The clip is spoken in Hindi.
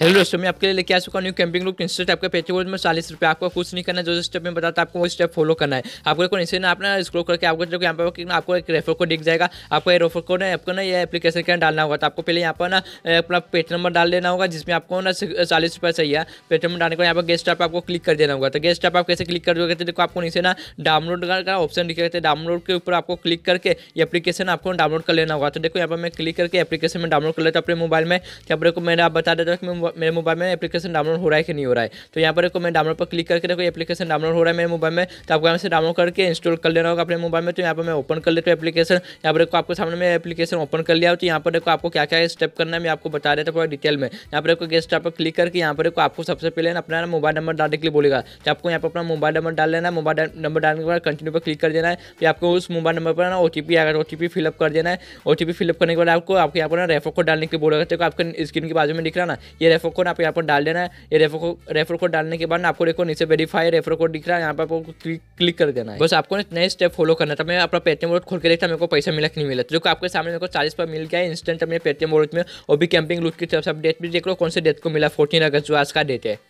हेलो दोस्तों मैं आपके लिए लेके आ चुका हूँ कैंपिंग लुक इंस्टेंट आपका पेचेबोर्ड में चालीस रुपये आपको कुछ नहीं करना है जो स्टेप में बताता आपको वो स्टेप फॉलो करना है आपको कोई ना आपने स्क्रोल करके आपको जो यहाँ पर आपको एक रेफर कोड दिख जाएगा आपको ये रेफर कोड है आपको ना ये एप्लीकेशन के डालना होगा तो आपको पहले यहाँ पर ना अपना पेज नंबर डाल देना होगा जिसमें आपको ना चालीस रुपये चाहिए पेज नंबर डालने को यहाँ पर गेस्ट ऐप आपको क्लिक कर देना होगा तो गेस्ट ऐप आप कैसे क्लिक कर दोगे तो देखो आपको नीचे ना डाउनलोड का ऑप्शन दिखेगा तो डाउनलोड के ऊपर आपको क्लिक करके ये एप्लीकेशन आपको डाउनलोड कर लेना होगा तो देखो यहाँ पर मैं क्लिक करके एप्लीकेशन में डाउनलोड कर लेता अपने मोबाइल में तो आपको मैंने आप बता देता हूँ मेरे मोबाइल में एप्लीकेशन डाउनलोड हो रहा है कि नहीं हो रहा है तो यहाँ पर मैं डाउनलोड पर क्लिक करके देखो एप्लीकेशन डाउनलोड हो रहा है मेरे मोबाइल में तो आपको यहाँ से डाउनलोड करके इंस्टॉल कर लेना होगा अपने मोबाइल में तो यहाँ पर मैं ओपन कर लेता हूँ एप्लीकेशन यहाँ पर देखो आपके सामने में एप्लीकेशन ओपन कर लिया तो यहाँ पर देखो आपको क्या क्या स्टेप करना है मैं आपको बता देता पूरा डिटेल में यहाँ पर देखो गेस्ट पर क्लिक करके यहाँ पर आपको सबसे पहले अपना मोबाइल नंबर डालने के लिए बोलेगा तो आपको यहाँ पर अपना मोबाइल नंबर डाल लेना है मोबाइल नंबर डालने के बाद कंटिन्यू पर क्लिक कर देना है फिर आपको उस मोबाइल नंबर पर ना ओ आएगा तो ओ फिलअप कर देना है ओ टी फिलअप करने के बाद आपको आपके यहाँ पर ना रेफर कोड डालने के बोलेगा तो आपके स्क्रीन के बाजू में दिख रहा ना ये रेफर कोड आप यहाँ पर डाल देना है ये रेफर को रेफर कोड डालने के बाद आपको देखो नीचे वेरीफाई रेफर कोड दिख रहा है यहाँ पर आपको क्लिक क्लिक कर देना है बस आपको नए स्टेप फॉलो करना था मैं अपना पेटीएम वोट खोल के देखता मेरे को पैसा मिला कि नहीं मिला जो आपके सामने मेरे को चालीस पर मिल गया है इंस्टेंट अपने पेटीएम वोट में और भी कैंपिंग लूट की तरफ से डेट भी देख लो कौन से डेट को मिला फोर्टीन अगस्त जो आज का डेट है